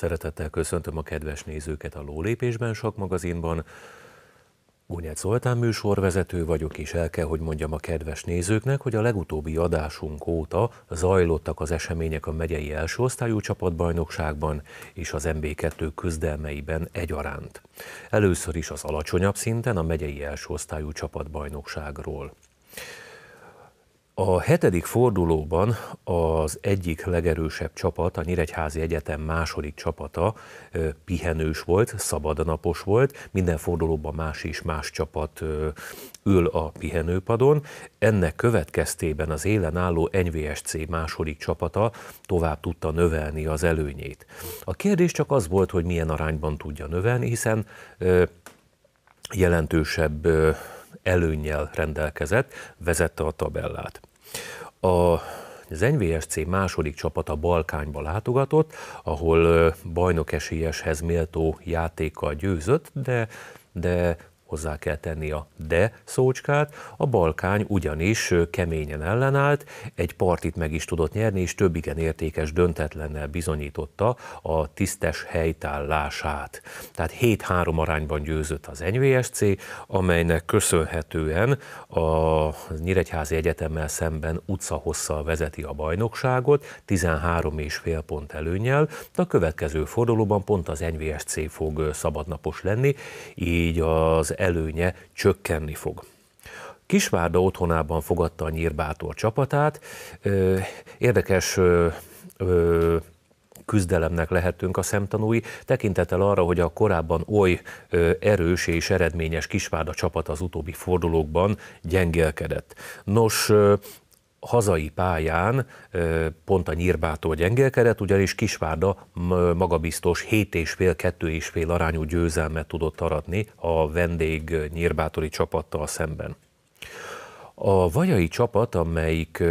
Szeretettel köszöntöm a kedves nézőket a Lólépésben magazinban. Gunyát Zoltán műsorvezető vagyok, és el kell, hogy mondjam a kedves nézőknek, hogy a legutóbbi adásunk óta zajlottak az események a megyei első osztályú csapatbajnokságban és az MB2 küzdelmeiben egyaránt. Először is az alacsonyabb szinten a megyei első osztályú csapatbajnokságról. A hetedik fordulóban az egyik legerősebb csapat, a Nyíregyházi Egyetem második csapata pihenős volt, szabadnapos volt, minden fordulóban más és más csapat ül a pihenőpadon. Ennek következtében az élen álló NVSC második csapata tovább tudta növelni az előnyét. A kérdés csak az volt, hogy milyen arányban tudja növelni, hiszen jelentősebb előnyel rendelkezett, vezette a tabellát. A az NVSC második csapata Balkányba látogatott, ahol bajnok esélyeshez méltó játékkal győzött, de, de hozzá kell tenni a de szócskát, a Balkány ugyanis keményen ellenállt, egy partit meg is tudott nyerni, és több igen értékes döntetlennel bizonyította a tisztes helytállását. Tehát 7-3 arányban győzött az NVSC, amelynek köszönhetően a Nyíregyházi Egyetemmel szemben utcahosszal vezeti a bajnokságot, 13,5 pont előnyel, de a következő fordulóban pont az NVSC fog szabadnapos lenni, így az előnye csökkenni fog. Kisvárda otthonában fogadta a Nyírbátor csapatát. Érdekes küzdelemnek lehetünk a szemtanúi, tekintettel arra, hogy a korábban oly erős és eredményes Kisvárda csapat az utóbbi fordulókban gyengélkedett. Nos, hazai pályán pont a nyírbától gyengelkedett, ugyanis Kisvárda magabiztos 7,5-2,5 arányú győzelmet tudott aratni a vendég nyírbátori csapattal szemben. A vajai csapat, amelyik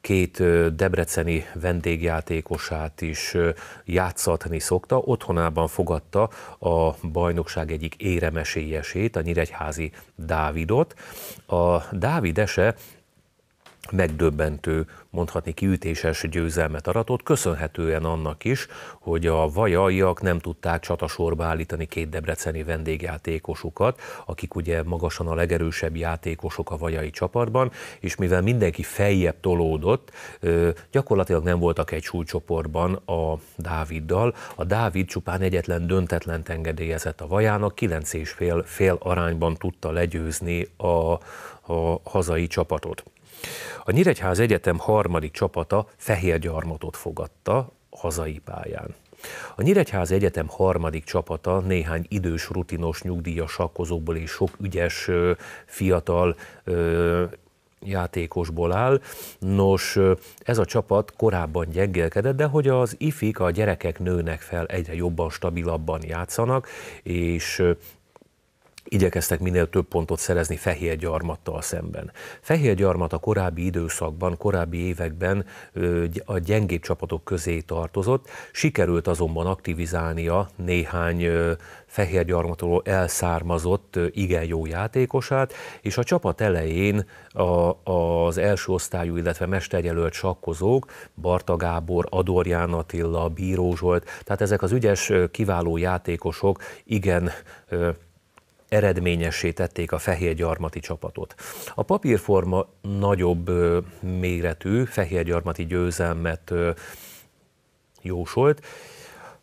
két debreceni vendégjátékosát is játszatni szokta, otthonában fogadta a bajnokság egyik éremesélyesét, a Nyíregyházi Dávidot. A Dávidese megdöbbentő, mondhatni kiütéses győzelmet aratott, köszönhetően annak is, hogy a vajaiak nem tudták csatasorba állítani két debreceni vendégjátékosukat, akik ugye magasan a legerősebb játékosok a vajai csapatban, és mivel mindenki feljebb tolódott, gyakorlatilag nem voltak egy súlycsoportban a Dáviddal. A Dávid csupán egyetlen döntetlen engedélyezett a vajának, kilenc és fél, fél arányban tudta legyőzni a, a hazai csapatot. A Nyíregyház Egyetem harmadik csapata fehér gyarmatot fogadta hazai pályán. A Nyíregyház Egyetem harmadik csapata néhány idős, rutinos, nyugdíjas sakkozóból és sok ügyes, fiatal játékosból áll. Nos, ez a csapat korábban gyengélkedett, de hogy az ifik, a gyerekek nőnek fel, egyre jobban, stabilabban játszanak, és igyekeztek minél több pontot szerezni fehér gyarmattal szemben. Fehér gyarmat a korábbi időszakban, korábbi években a gyengébb csapatok közé tartozott, sikerült azonban aktivizálnia néhány fehér gyarmatról elszármazott igen jó játékosát, és a csapat elején a, az első osztályú, illetve mesterjelölt sakkozók, Barta Gábor, Adorján Attila, Bíró Zsolt, tehát ezek az ügyes, kiváló játékosok igen eredményessé tették a fehérgyarmati csapatot. A papírforma nagyobb méretű fehérgyarmati győzelmet jósolt,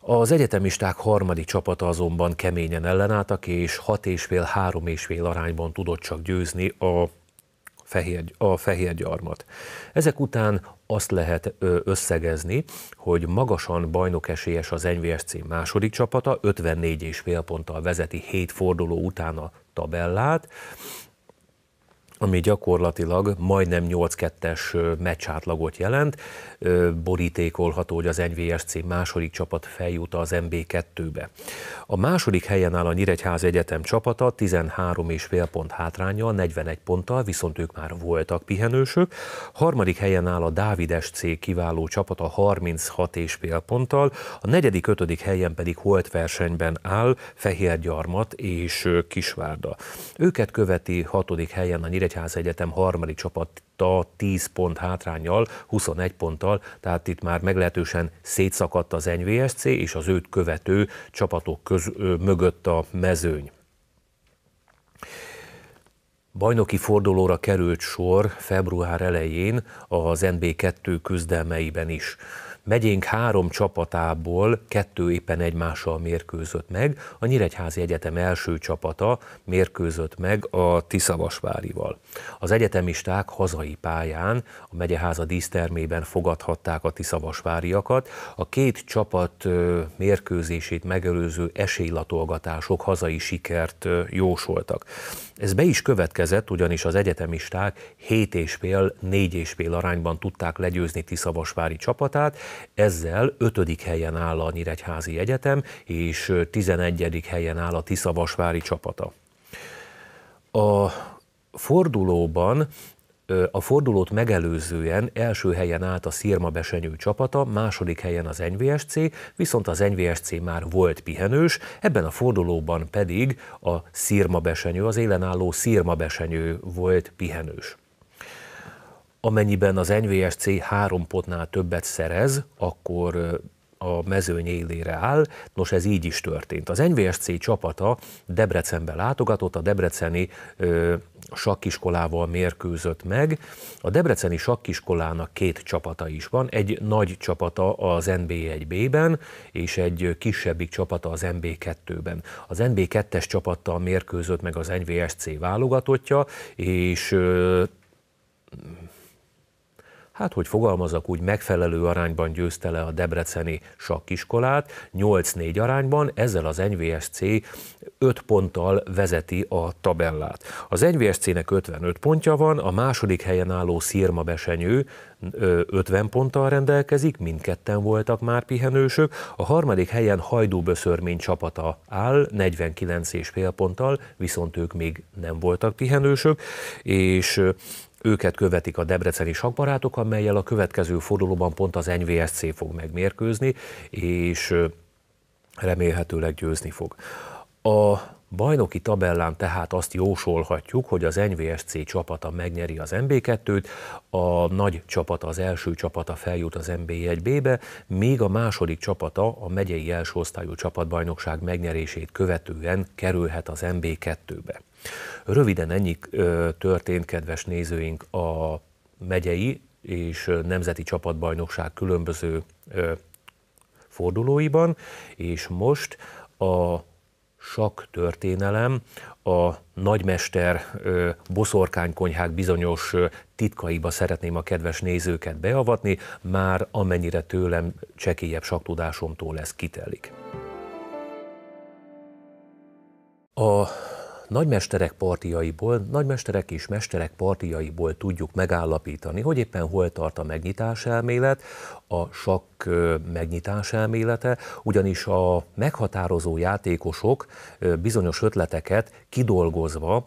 az egyetemisták harmadik csapata azonban keményen ellenálltak, és 6,5-3,5 és fél arányban tudott csak győzni a fehér, a gyarmat. Ezek után azt lehet összegezni, hogy magasan bajnok esélyes az NVSC második csapata, 54,5 ponttal vezeti 7 forduló után a tabellát, ami gyakorlatilag majdnem 8-2-es meccsátlagot jelent, borítékolható, hogy az NVSC második csapat feljut az MB2-be. A második helyen áll a Nyíregyház Egyetem csapata, 13,5 pont hátránya, 41 ponttal, viszont ők már voltak pihenősök. Harmadik helyen áll a Dávides SC kiváló csapata, 36,5 ponttal, a negyedik, ötödik helyen pedig holt versenyben áll Fehérgyarmat és Kisvárda. Őket követi hatodik helyen a Nyíregyház Nyíregyháza Egyetem harmadik csapata 10 pont hátrányjal, 21 ponttal, tehát itt már meglehetősen szétszakadt az NVSC és az őt követő csapatok köz, ö, mögött a mezőny. Bajnoki fordulóra került sor február elején az NB2 küzdelmeiben is megyénk három csapatából kettő éppen egymással mérkőzött meg, a Nyíregyházi Egyetem első csapata mérkőzött meg a Tiszavasvárival. Az egyetemisták hazai pályán, a megyeháza dísztermében fogadhatták a tiszavasváriakat. A két csapat mérkőzését megelőző esélylatolgatások hazai sikert jósoltak. Ez be is következett, ugyanis az egyetemisták 7 és fél, 4 és fél arányban tudták legyőzni Tiszavasvári csapatát, ezzel 5. helyen áll a Nyíregyházi Egyetem, és 11. helyen áll a Tiszavasvári csapata. A fordulóban a fordulót megelőzően első helyen állt a Szirma Besenyő csapata, második helyen az NVSC, viszont az NVSC már volt pihenős, ebben a fordulóban pedig a Szirma Besenyő, az élenálló Szirma Besenyő volt pihenős. Amennyiben az NVSC három potnál többet szerez, akkor a mezőny élére áll. Nos, ez így is történt. Az NVSC csapata Debrecenbe látogatott, a debreceni ö, sakkiskolával mérkőzött meg. A Debreceni sakkiskolának két csapata is van, egy nagy csapata az NB1B-ben, és egy kisebbik csapata az NB2-ben. Az NB2-es csapattal mérkőzött meg az NVSC válogatottja, és hát hogy fogalmazok úgy, megfelelő arányban győzte le a Debreceni sakkiskolát, 8-4 arányban, ezzel az NVSC 5 ponttal vezeti a tabellát. Az NVSC-nek 55 pontja van, a második helyen álló Szirma Besenyő 50 ponttal rendelkezik, mindketten voltak már pihenősök, a harmadik helyen Hajdúböszörmény csapata áll, 49 és fél ponttal, viszont ők még nem voltak pihenősök, és őket követik a debreceni sakbarátok, amelyel a következő fordulóban pont az NVSC fog megmérkőzni, és remélhetőleg győzni fog. A bajnoki tabellán tehát azt jósolhatjuk, hogy az NVSC csapata megnyeri az MB2-t, a nagy csapata, az első csapata feljut az MB1-be, míg a második csapata a megyei első osztályú csapatbajnokság megnyerését követően kerülhet az MB2-be. Röviden ennyi történt, kedves nézőink, a megyei és nemzeti csapatbajnokság különböző fordulóiban, és most a sak történelem a nagymester boszorkánykonyhák bizonyos titkaiba szeretném a kedves nézőket beavatni, már amennyire tőlem csekélyebb saktudásomtól ez kitelik. A nagymesterek partiaiból, nagymesterek és mesterek partiaiból tudjuk megállapítani, hogy éppen hol tart a megnyitás elmélet, a sakk megnyitás elmélete, ugyanis a meghatározó játékosok bizonyos ötleteket kidolgozva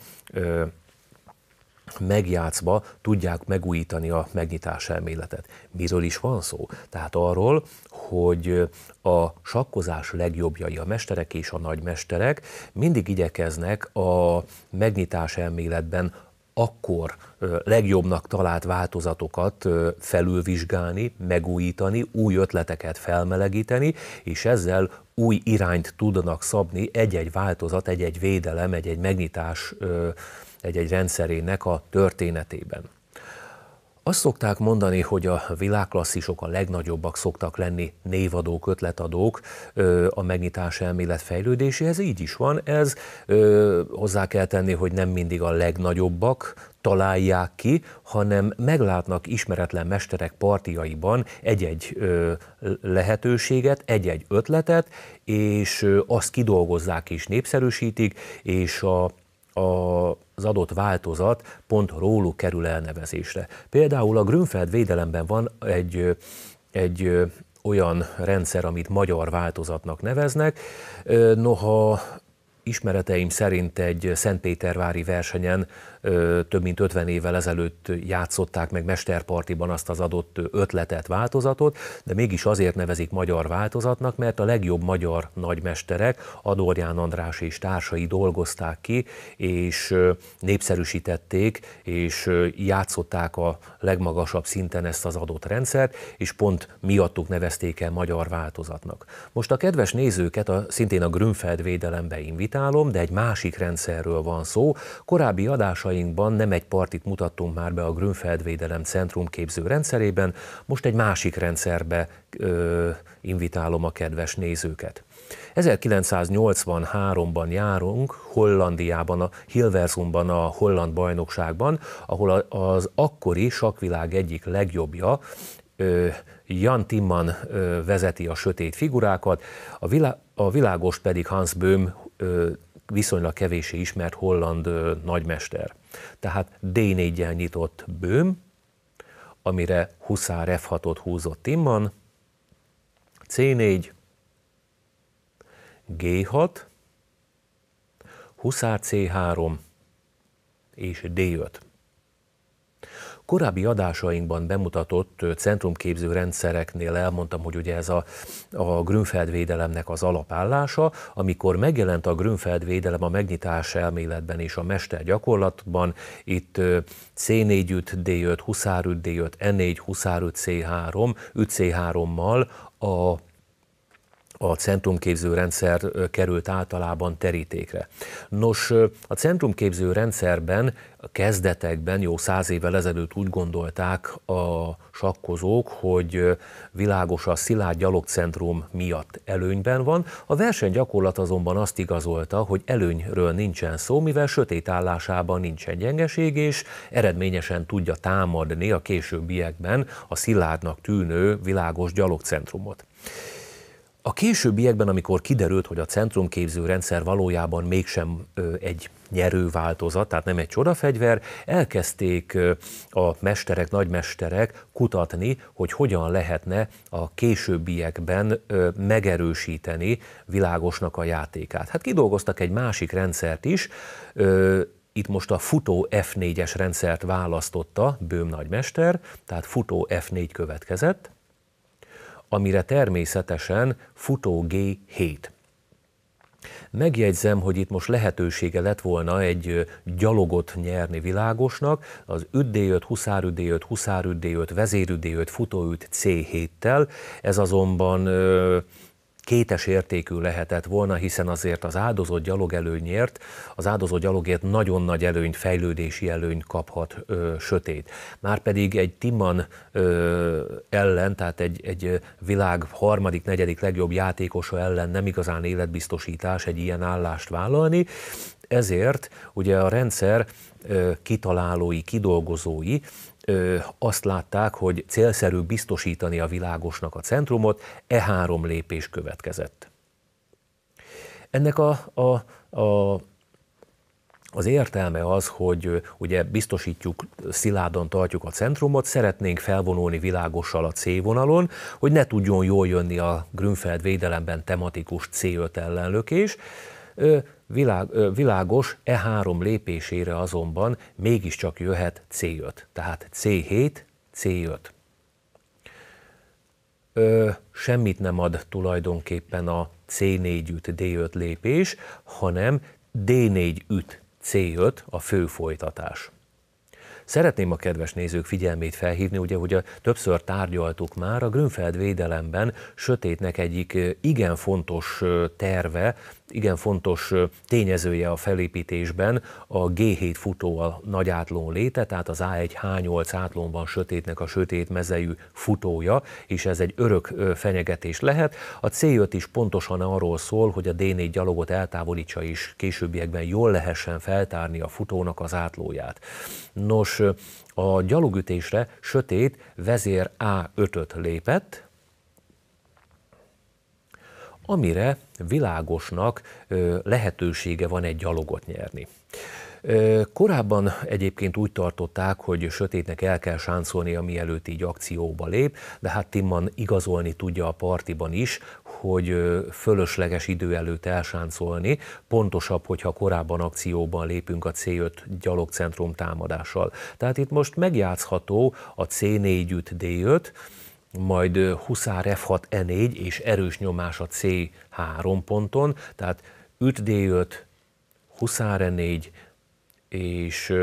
megjátszva tudják megújítani a megnyitás elméletet. Miről is van szó? Tehát arról, hogy a sakkozás legjobbjai, a mesterek és a nagymesterek mindig igyekeznek a megnyitás elméletben akkor legjobbnak talált változatokat felülvizsgálni, megújítani, új ötleteket felmelegíteni, és ezzel új irányt tudnak szabni egy-egy változat, egy-egy védelem, egy-egy megnyitás egy-egy rendszerének a történetében. Azt szokták mondani, hogy a világklasszisok a legnagyobbak szoktak lenni névadók, ötletadók a megnyitás elmélet fejlődéséhez. Így is van ez. Hozzá kell tenni, hogy nem mindig a legnagyobbak találják ki, hanem meglátnak ismeretlen mesterek partiaiban egy-egy lehetőséget, egy-egy ötletet, és azt kidolgozzák és népszerűsítik, és a az adott változat pont róluk kerül elnevezésre. Például a Grünfeld védelemben van egy, egy olyan rendszer, amit magyar változatnak neveznek. Noha ismereteim szerint egy Szentpétervári versenyen több mint 50 évvel ezelőtt játszották meg mesterpartiban azt az adott ötletet, változatot, de mégis azért nevezik magyar változatnak, mert a legjobb magyar nagymesterek, Adorján András és társai dolgozták ki, és népszerűsítették, és játszották a legmagasabb szinten ezt az adott rendszert, és pont miattuk nevezték el magyar változatnak. Most a kedves nézőket a, szintén a Grünfeld védelembe invitálom, de egy másik rendszerről van szó. Korábbi adásai műsorainkban nem egy partit mutattunk már be a Grünfeldvédelem Centrum képző rendszerében, most egy másik rendszerbe ö, invitálom a kedves nézőket. 1983-ban járunk Hollandiában, a Hilversumban, a holland bajnokságban, ahol az akkori sakvilág egyik legjobbja, Jan Timman vezeti a sötét figurákat, a, vilá- a világos pedig Hans Böhm viszonylag kevésé ismert holland nagymester. Tehát D4-jel nyitott bőm, amire Huszár F6-ot húzott Timman, C4, G6, Huszár C3 és D5 korábbi adásainkban bemutatott centrumképző rendszereknél elmondtam, hogy ugye ez a, a Grünfeld védelemnek az alapállása, amikor megjelent a Grünfeld védelem a megnyitás elméletben és a mester gyakorlatban, itt C4-üt, D5, Huszárüt, D5, n 4 Huszárüt, C3, 5C3-mal a a centrumképző rendszer került általában terítékre. Nos, a centrumképző rendszerben a kezdetekben, jó száz évvel ezelőtt úgy gondolták a sakkozók, hogy világos a szilárd gyalogcentrum miatt előnyben van. A versenygyakorlat azonban azt igazolta, hogy előnyről nincsen szó, mivel sötét állásában nincsen gyengeség, és eredményesen tudja támadni a későbbiekben a szilárdnak tűnő világos gyalogcentrumot. A későbbiekben, amikor kiderült, hogy a centrumképző rendszer valójában mégsem egy nyerő változat, tehát nem egy csodafegyver, elkezdték a mesterek, nagymesterek kutatni, hogy hogyan lehetne a későbbiekben megerősíteni világosnak a játékát. Hát kidolgoztak egy másik rendszert is, itt most a futó F4-es rendszert választotta Bőm nagymester, tehát futó F4 következett, amire természetesen futó G7. Megjegyzem, hogy itt most lehetősége lett volna egy gyalogot nyerni világosnak, az üd 5, huszár 20 5, huszár D5, vezér 5, futó C7-tel, ez azonban ö- kétes értékű lehetett volna, hiszen azért az áldozott előnyért, az áldozott gyalogért nagyon nagy előnyt, fejlődési előnyt kaphat ö, sötét. Márpedig egy Timan ö, ellen, tehát egy, egy világ harmadik, negyedik legjobb játékosa ellen nem igazán életbiztosítás egy ilyen állást vállalni, ezért ugye a rendszer ö, kitalálói, kidolgozói ö, azt látták, hogy célszerű biztosítani a világosnak a centrumot, e három lépés következett. Ennek a, a, a az értelme az, hogy ugye biztosítjuk, szilárdan tartjuk a centrumot, szeretnénk felvonulni világossal a C vonalon, hogy ne tudjon jól jönni a Grünfeld védelemben tematikus C5 ellenlökés, Világ, világos E3 lépésére azonban mégiscsak jöhet C5, tehát C7, C5. Ö, semmit nem ad tulajdonképpen a C4 üt D5 lépés, hanem D4 üt C5 a fő folytatás. Szeretném a kedves nézők figyelmét felhívni, ugye, hogy a, többször tárgyaltuk már, a Grünfeld védelemben sötétnek egyik igen fontos terve, igen fontos tényezője a felépítésben a G7 futó a nagy átlón léte, tehát az A1H8 átlónban van sötétnek a sötét mezejű futója, és ez egy örök fenyegetés lehet. A C5 is pontosan arról szól, hogy a D4 gyalogot eltávolítsa és későbbiekben jól lehessen feltárni a futónak az átlóját. Nos, és a gyalogütésre sötét vezér A5-öt lépett, amire világosnak lehetősége van egy gyalogot nyerni. Korábban egyébként úgy tartották, hogy sötétnek el kell sáncolnia, mielőtt így akcióba lép, de hát Timman igazolni tudja a partiban is, hogy fölösleges idő előtt elsáncolni, pontosabb, hogyha korábban akcióban lépünk a C5 gyalogcentrum támadással. Tehát itt most megjátszható a C4 üt D5, majd Huszár F6 E4 és erős nyomás a C3 ponton, tehát üt D5, Huszár E4, és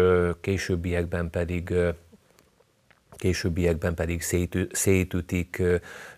későbbiekben pedig későbbiekben pedig szétü, szétütik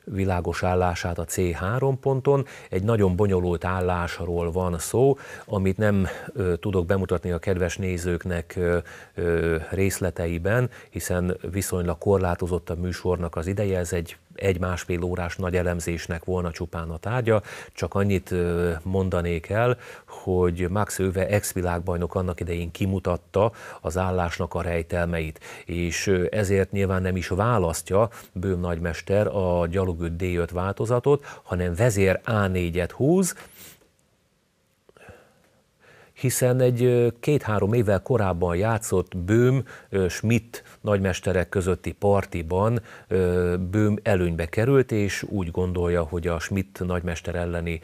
világos állását a C3 ponton. Egy nagyon bonyolult állásról van szó, amit nem ö, tudok bemutatni a kedves nézőknek ö, ö, részleteiben, hiszen viszonylag korlátozott a műsornak az ideje, ez egy egy-másfél órás nagy elemzésnek volna csupán a tárgya, csak annyit mondanék el, hogy Max Öve ex-világbajnok annak idején kimutatta az állásnak a rejtelmeit, és ezért nyilván nem is választja Bőm nagymester a gyalogő D5 változatot, hanem vezér A4-et húz, hiszen egy két-három évvel korábban játszott Böhm, Schmidt nagymesterek közötti partiban Böhm előnybe került, és úgy gondolja, hogy a Schmidt nagymester elleni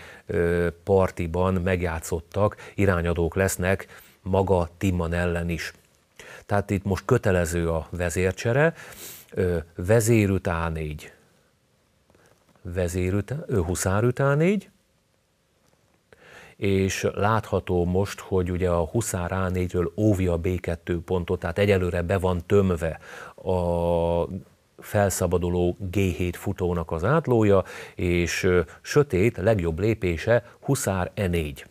partiban megjátszottak irányadók lesznek maga Timman ellen is. Tehát itt most kötelező a vezércsere, így, vezér után, ő huszár után így, és látható most, hogy ugye a Huszár A4-ről óvja a B2 pontot, tehát egyelőre be van tömve a felszabaduló G7 futónak az átlója, és sötét legjobb lépése Huszár E4.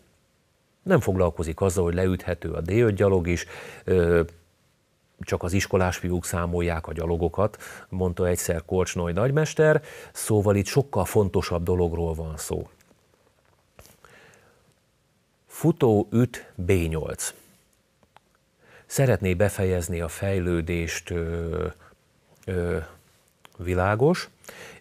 Nem foglalkozik azzal, hogy leüthető a D5 gyalog is, csak az iskolás fiúk számolják a gyalogokat, mondta egyszer Korcsnoly nagymester, szóval itt sokkal fontosabb dologról van szó. Futó üt B8. Szeretné befejezni a fejlődést ö, ö, világos,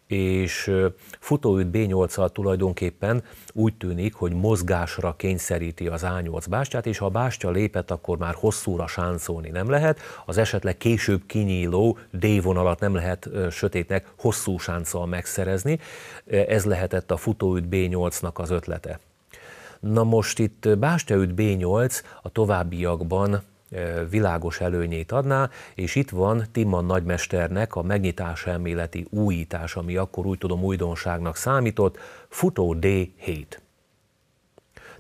és futóüt B8-al tulajdonképpen úgy tűnik, hogy mozgásra kényszeríti az A8 bástyát, és ha a bástya lépett, akkor már hosszúra sáncolni nem lehet, az esetleg később kinyíló D vonalat nem lehet sötétnek hosszú sánccal megszerezni. Ez lehetett a futóüt B8-nak az ötlete. Na most itt Básteüt B8 a továbbiakban e, világos előnyét adná, és itt van Timman nagymesternek a megnyitás elméleti újítás, ami akkor úgy tudom újdonságnak számított, futó D7.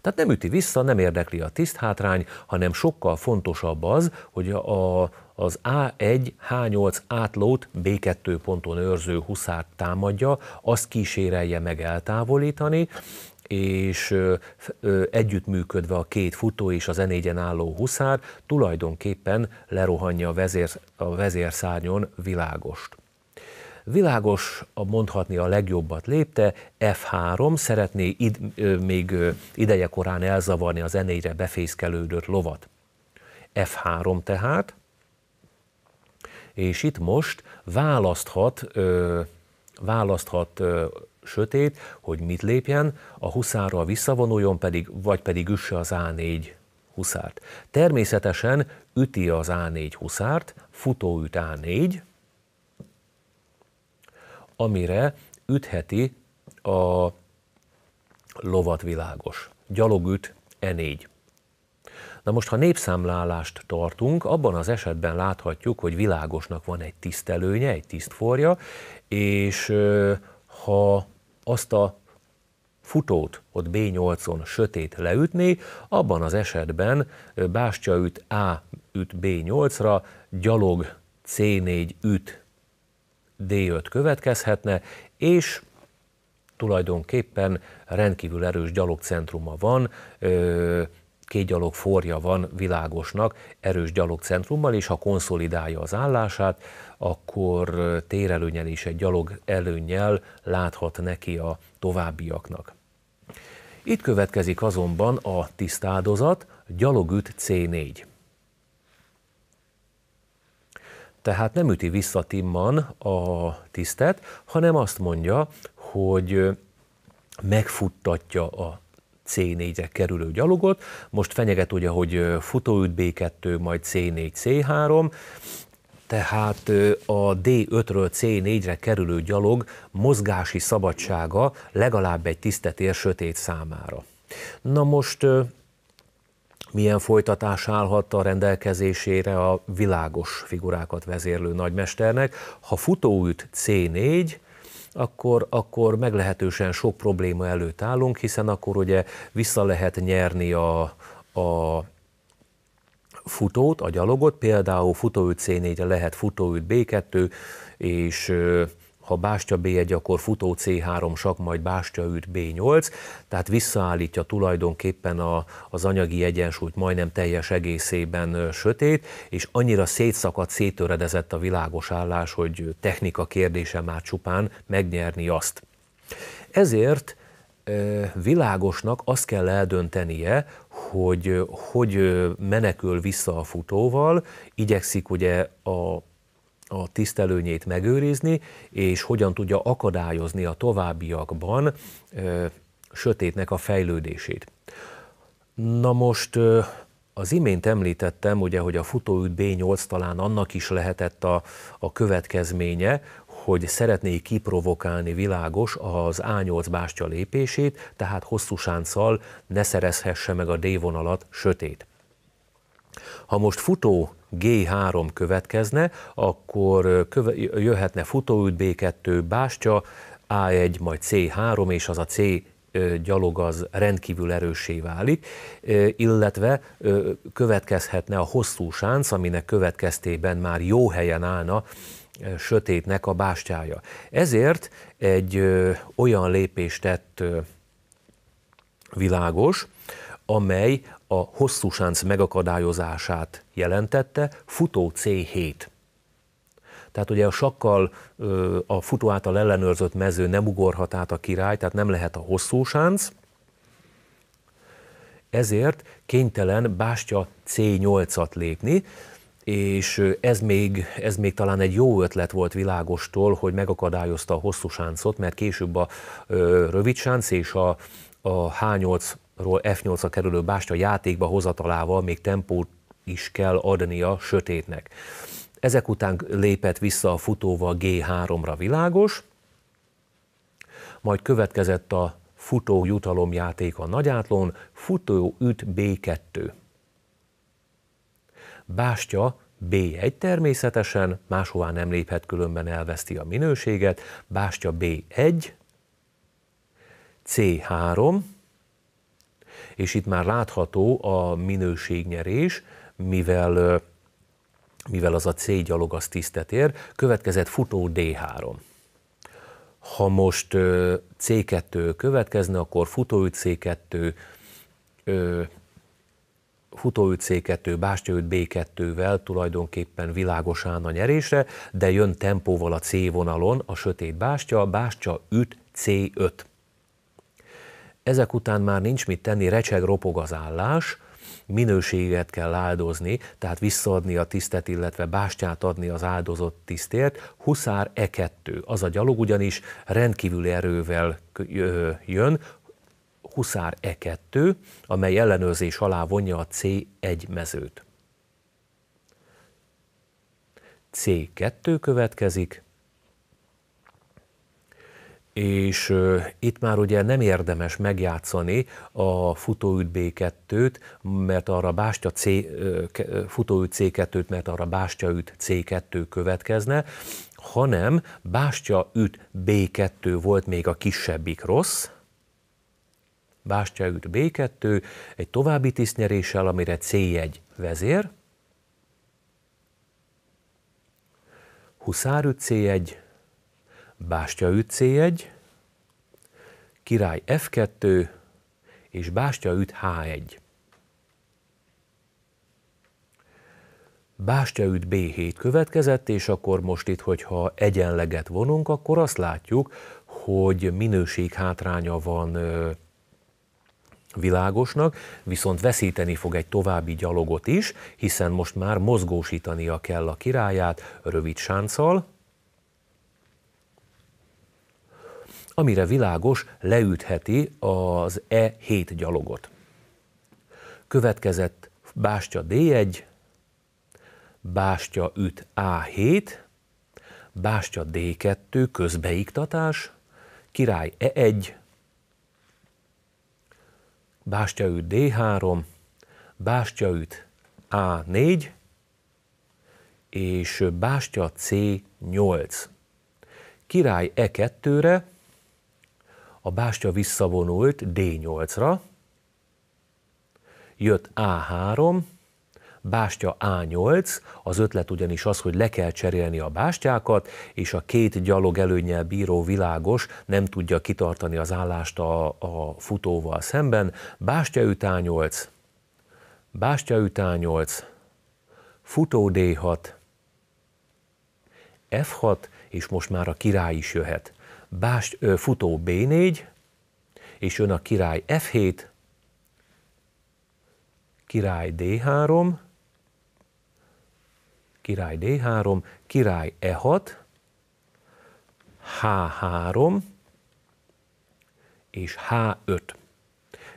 Tehát nem üti vissza, nem érdekli a tiszt hátrány, hanem sokkal fontosabb az, hogy a, az A1 H8 átlót B2 ponton őrző huszát támadja, azt kísérelje meg eltávolítani, és ö, ö, együttműködve a két futó és az enégyen álló huszár tulajdonképpen lerohanja a, vezér, a vezérszárnyon világost. Világos, a mondhatni a legjobbat lépte, F3 szeretné id, ö, még ö, ideje korán elzavarni az enélyre befészkelődött lovat. F3 tehát, és itt most választhat, ö, választhat ö, sötét, hogy mit lépjen, a huszárral visszavonuljon pedig, vagy pedig üsse az A4 huszárt. Természetesen üti az A4 huszárt, futóüt A4, amire ütheti a lovat világos. Gyalogüt E4. Na most, ha népszámlálást tartunk, abban az esetben láthatjuk, hogy világosnak van egy tisztelőnye, egy tisztforja, és ha azt a futót ott B8-on sötét leütni, abban az esetben Bástya üt A üt B8-ra, gyalog C4 üt D5 következhetne, és tulajdonképpen rendkívül erős gyalogcentruma van, két gyalog forja van világosnak, erős gyalogcentrummal, és ha konszolidálja az állását, akkor térelőnyel és egy gyalog előnyel láthat neki a továbbiaknak. Itt következik azonban a tisztádozat, gyalogüt C4. Tehát nem üti vissza Timman a tisztet, hanem azt mondja, hogy megfuttatja a C4-re kerülő gyalogot. Most fenyeget ugye, hogy futóüt B2, majd C4, C3, tehát a D5-ről C4-re kerülő gyalog mozgási szabadsága legalább egy ér sötét számára. Na most milyen folytatás állhat a rendelkezésére a világos figurákat vezérlő nagymesternek, ha futóüt C4, akkor, akkor meglehetősen sok probléma előtt állunk, hiszen akkor ugye vissza lehet nyerni a, a futót, a gyalogot, például futóüt C4-re lehet futóüt B2, és ha Bástya B1, akkor futó C3, sak, majd Bástya üt B8, tehát visszaállítja tulajdonképpen a, az anyagi egyensúlyt majdnem teljes egészében sötét, és annyira szétszakadt, szétöredezett a világos állás, hogy technika kérdése már csupán megnyerni azt. Ezért világosnak azt kell eldöntenie, hogy hogy menekül vissza a futóval, igyekszik ugye a a tisztelőnyét megőrizni, és hogyan tudja akadályozni a továbbiakban ö, sötétnek a fejlődését. Na most ö, az imént említettem, ugye, hogy a futóüt B8 talán annak is lehetett a, a következménye, hogy szeretné kiprovokálni világos az A8 bástya lépését, tehát hosszú sánccal ne szerezhesse meg a D vonalat sötét. Ha most futó G3 következne, akkor köve, jöhetne futóüt B2, bástya, A1, majd C3, és az a C gyalog az rendkívül erősé válik, illetve következhetne a hosszú sánc, aminek következtében már jó helyen állna sötétnek a bástyája. Ezért egy olyan lépést tett világos, amely a hosszú sánc megakadályozását jelentette, futó C7. Tehát ugye a sakkal a futó által ellenőrzött mező nem ugorhat át a király, tehát nem lehet a hosszú sánc, ezért kénytelen bástya C8-at lépni, és ez még, ez még talán egy jó ötlet volt világostól, hogy megakadályozta a hosszú sáncot, mert később a rövid sánc és a, a H8 ról F8-ra kerülő bástya játékba hozatalával még tempót is kell adni a sötétnek. Ezek után lépett vissza a futóval G3-ra világos, majd következett a futó jutalomjáték a nagyátlón, futó üt B2. Bástya B1 természetesen, máshová nem léphet, különben elveszti a minőséget, bástya B1, C3, és itt már látható a minőségnyerés, mivel, mivel az a C gyalog az tisztet ér, következett futó D3. Ha most C2 következne, akkor futó C2, futó C2, bástya B2-vel tulajdonképpen világosán a nyerésre, de jön tempóval a C vonalon a sötét bástya, bástya üt C5. Ezek után már nincs mit tenni, recseg, ropog az állás, minőséget kell áldozni, tehát visszaadni a tisztet, illetve bástyát adni az áldozott tisztért. Huszár E2, az a gyalog ugyanis rendkívüli erővel jön, Huszár E2, amely ellenőrzés alá vonja a C1 mezőt. C2 következik, és itt már ugye nem érdemes megjátszani a futóüt B2-t, mert arra Bástya C, futóüt C2-t, mert arra Bástya üt C2 következne, hanem Bástya üt B2 volt még a kisebbik rossz, Bástya üt B2, egy további tisztnyeréssel, amire C1 vezér, Huszárüt C1, üt C1, király F2 és üt H1. üt B7 következett, és akkor most itt, hogyha egyenleget vonunk, akkor azt látjuk, hogy minőség hátránya van világosnak, viszont veszíteni fog egy további gyalogot is, hiszen most már mozgósítania kell a királyát rövid sánccal, amire világos leütheti az E7 gyalogot. Következett Bástya D1, Bástya üt A7, Bástya D2 közbeiktatás, Király E1, Bástya üt D3, Bástya üt A4, és Bástya C8. Király E2-re, a bástya visszavonult D8-ra, jött A3, bástya A8, az ötlet ugyanis az, hogy le kell cserélni a bástyákat, és a két gyalog előnyel bíró világos nem tudja kitartani az állást a, a futóval szemben. üt A8, bástya üt A8, futó D6, F6, és most már a király is jöhet. Bást, ö, futó B4, és jön a király F7, király D3, király D3, király E6, H3 és H5.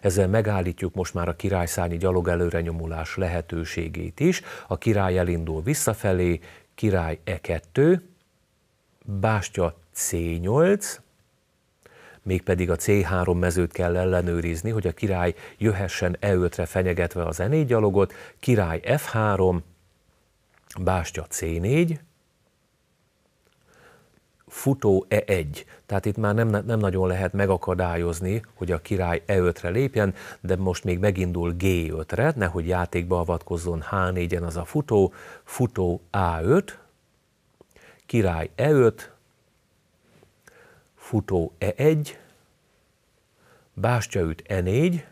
Ezzel megállítjuk most már a királyszányi gyalog előrenyomulás lehetőségét is. A király elindul visszafelé, király E2, bástya C8, mégpedig a C3 mezőt kell ellenőrizni, hogy a király jöhessen E5-re fenyegetve az E4 gyalogot, király F3, bástya C4, futó E1. Tehát itt már nem, nem nagyon lehet megakadályozni, hogy a király E5-re lépjen, de most még megindul G5-re, nehogy játékba avatkozzon H4-en az a futó, futó A5, király E5, futó E1, bástyaüt E4,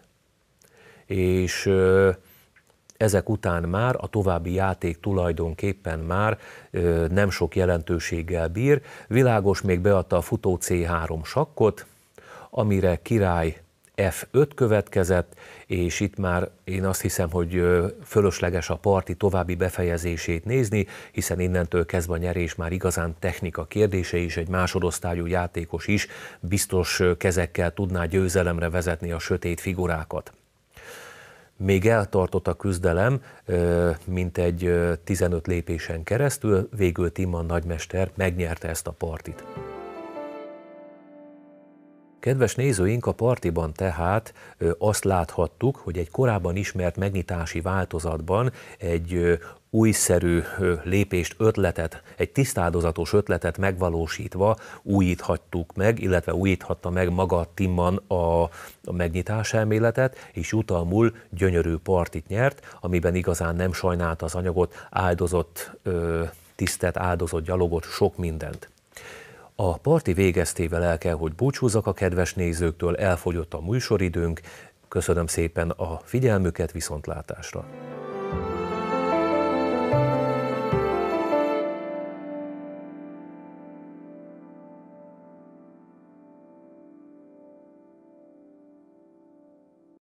és ezek után már a további játék tulajdonképpen már nem sok jelentőséggel bír. Világos még beadta a futó C3 sakkot, amire király F5 következett, és itt már én azt hiszem, hogy fölösleges a parti további befejezését nézni, hiszen innentől kezdve a nyerés már igazán technika kérdése is, egy másodosztályú játékos is biztos kezekkel tudná győzelemre vezetni a sötét figurákat. Még eltartott a küzdelem, mint egy 15 lépésen keresztül, végül Timman nagymester megnyerte ezt a partit. Kedves nézőink, a partiban tehát azt láthattuk, hogy egy korábban ismert megnyitási változatban egy újszerű lépést, ötletet, egy tisztáldozatos ötletet megvalósítva újíthattuk meg, illetve újíthatta meg maga Timman a, a megnyitás elméletet, és utalmul gyönyörű partit nyert, amiben igazán nem sajnálta az anyagot, áldozott ö, tisztet, áldozott gyalogot, sok mindent. A parti végeztével el kell, hogy búcsúzzak a kedves nézőktől, elfogyott a műsoridőnk. Köszönöm szépen a figyelmüket, viszontlátásra!